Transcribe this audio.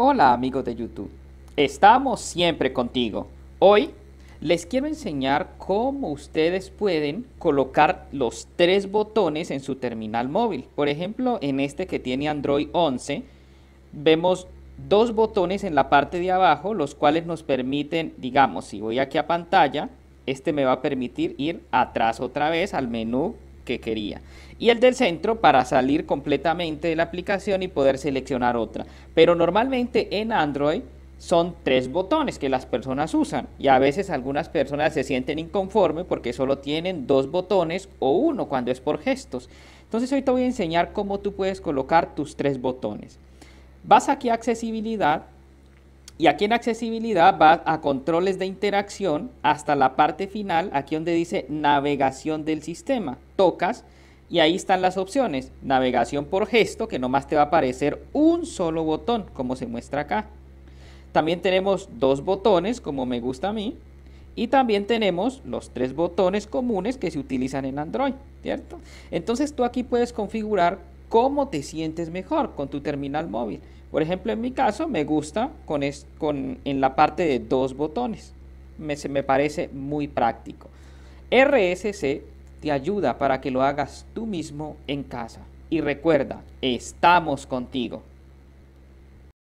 Hola amigos de YouTube, estamos siempre contigo. Hoy les quiero enseñar cómo ustedes pueden colocar los tres botones en su terminal móvil. Por ejemplo, en este que tiene Android 11, vemos dos botones en la parte de abajo, los cuales nos permiten, digamos, si voy aquí a pantalla, este me va a permitir ir atrás otra vez al menú que quería. Y el del centro para salir completamente de la aplicación y poder seleccionar otra. Pero normalmente en Android son tres botones que las personas usan y a veces algunas personas se sienten inconformes porque solo tienen dos botones o uno cuando es por gestos. Entonces hoy te voy a enseñar cómo tú puedes colocar tus tres botones. Vas aquí a accesibilidad y aquí en accesibilidad va a controles de interacción hasta la parte final, aquí donde dice navegación del sistema. Tocas y ahí están las opciones. Navegación por gesto, que nomás te va a aparecer un solo botón, como se muestra acá. También tenemos dos botones, como me gusta a mí. Y también tenemos los tres botones comunes que se utilizan en Android, ¿cierto? Entonces tú aquí puedes configurar cómo te sientes mejor con tu terminal móvil. Por ejemplo, en mi caso me gusta con, con en la parte de dos botones. Me, me parece muy práctico. RSC te ayuda para que lo hagas tú mismo en casa. Y recuerda, estamos contigo.